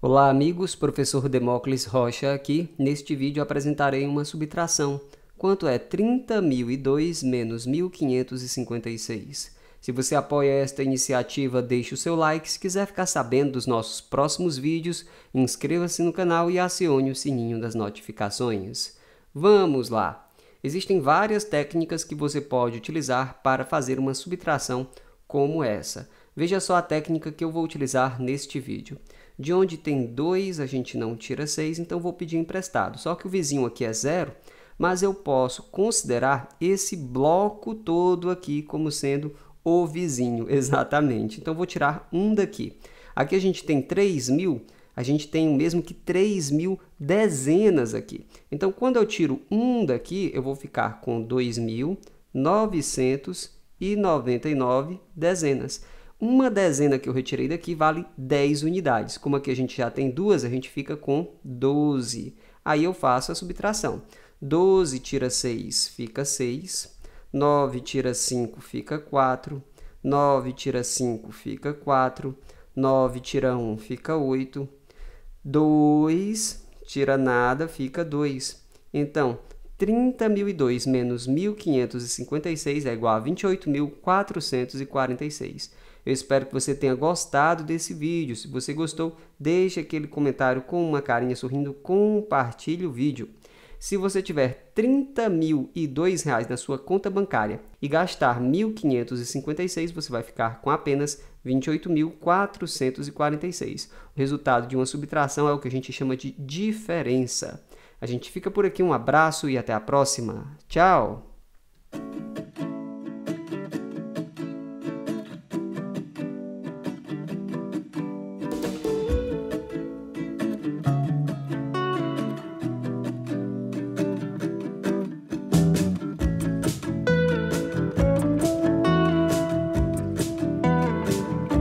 Olá amigos, professor Demócles Rocha aqui. Neste vídeo apresentarei uma subtração. Quanto é 30.002 menos 1.556? Se você apoia esta iniciativa, deixe o seu like. Se quiser ficar sabendo dos nossos próximos vídeos, inscreva-se no canal e acione o sininho das notificações. Vamos lá! Existem várias técnicas que você pode utilizar para fazer uma subtração como essa. Veja só a técnica que eu vou utilizar neste vídeo. De onde tem 2, a gente não tira 6, então vou pedir emprestado. Só que o vizinho aqui é zero, mas eu posso considerar esse bloco todo aqui como sendo o vizinho, exatamente. Então, vou tirar um daqui. Aqui a gente tem 3.000, mil, a gente tem o mesmo que 3.000 mil dezenas aqui. Então, quando eu tiro um daqui, eu vou ficar com 2.999 dezenas. Uma dezena que eu retirei daqui vale 10 unidades. Como aqui a gente já tem duas, a gente fica com 12. Aí eu faço a subtração. 12 tira 6, fica 6. 9 tira 5, fica 4. 9 tira 5, fica 4. 9 tira 1, fica 8. 2 tira nada, fica 2. Então, 30.002 menos 1.556 é igual a 28.446. Eu espero que você tenha gostado desse vídeo. Se você gostou, deixe aquele comentário com uma carinha sorrindo, compartilhe o vídeo. Se você tiver R$ mil e reais na sua conta bancária e gastar 1.556, você vai ficar com apenas 28.446. O resultado de uma subtração é o que a gente chama de diferença. A gente fica por aqui, um abraço e até a próxima. Tchau!